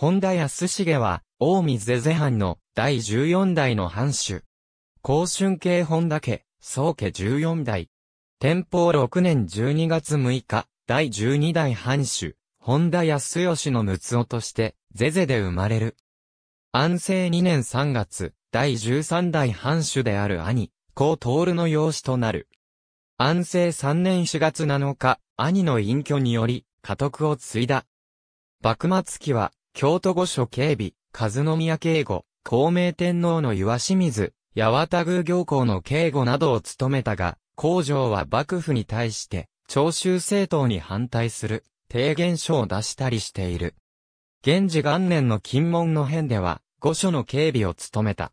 本田康重は、大江是ゼ藩の第14代の藩主。高春系本田家、宗家14代。天保6年12月6日、第12代藩主、本田康義の六夫として、是ゼで生まれる。安政2年3月、第13代藩主である兄、高徹の養子となる。安政3年4月7日、兄の隠居により、家督を継いだ。幕末期は、京都御所警備、和宮警護、孔明天皇の岩清水、八幡宮行行の警護などを務めたが、工場は幕府に対して、徴収政党に反対する、提言書を出したりしている。源氏元年の金門の変では、御所の警備を務めた。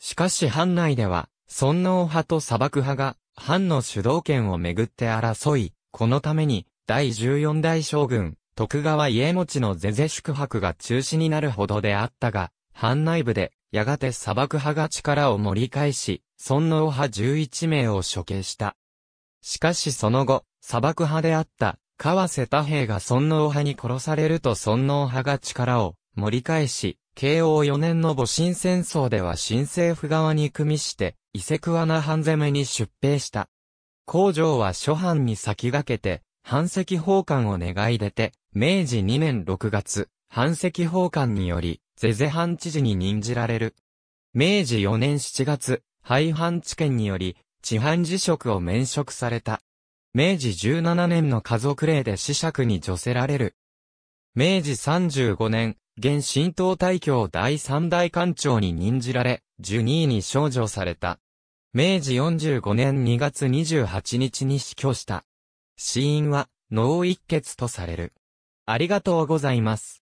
しかし藩内では、尊王派と砂漠派が、藩の主導権をめぐって争い、このために、第14代将軍、徳川家持の是々宿泊が中止になるほどであったが、藩内部で、やがて砂漠派が力を盛り返し、尊王派11名を処刑した。しかしその後、砂漠派であった、川瀬太平が尊王派に殺されると尊王派が力を盛り返し、慶応4年の戊辰戦争では新政府側に組みして、伊勢桑名藩攻めに出兵した。工場は諸藩に先駆けて、反赤奉還を願い出て、明治2年6月、反赤奉還により、是々藩知事に任じられる。明治4年7月、廃藩置県により、地藩辞職を免職された。明治17年の家族令で死釈に除せられる。明治35年、現新党大教第三代官長に任じられ、12位に少女された。明治45年2月28日に死去した。死因は脳一血とされる。ありがとうございます。